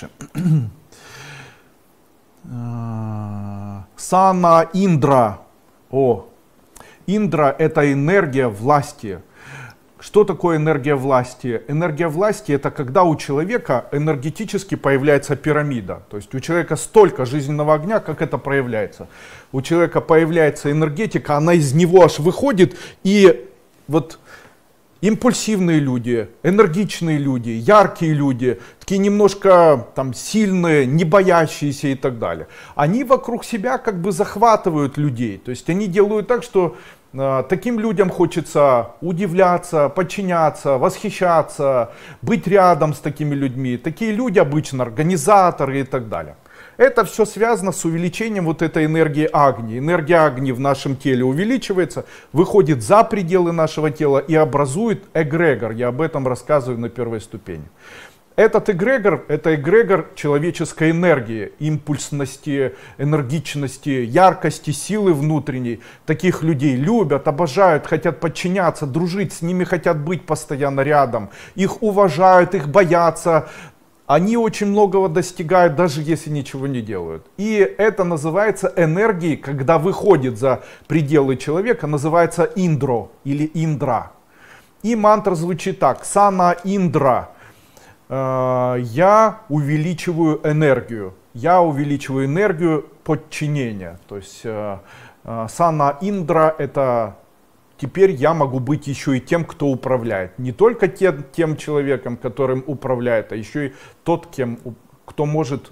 дальше. Сана Индра. О, Индра – это энергия власти. Что такое энергия власти? Энергия власти – это когда у человека энергетически появляется пирамида. То есть у человека столько жизненного огня, как это проявляется. У человека появляется энергетика, она из него аж выходит, и вот импульсивные люди, энергичные люди, яркие люди, такие немножко там сильные, не боящиеся и так далее. Они вокруг себя как бы захватывают людей. То есть они делают так, что а, таким людям хочется удивляться, подчиняться, восхищаться, быть рядом с такими людьми. Такие люди обычно организаторы и так далее. Это все связано с увеличением вот этой энергии Агни. Энергия Агни в нашем теле увеличивается, выходит за пределы нашего тела и образует эгрегор. Я об этом рассказываю на первой ступени. Этот эгрегор – это эгрегор человеческой энергии, импульсности, энергичности, яркости, силы внутренней. Таких людей любят, обожают, хотят подчиняться, дружить, с ними хотят быть постоянно рядом. Их уважают, их боятся, они очень многого достигают, даже если ничего не делают. И это называется энергией, когда выходит за пределы человека, называется индро или индра. И мантра звучит так, сана индра – Э, я увеличиваю энергию. Я увеличиваю энергию подчинения. То есть э, э, сана Индра это теперь я могу быть еще и тем, кто управляет. Не только тем, тем человеком, которым управляет, а еще и тот, кем, кто может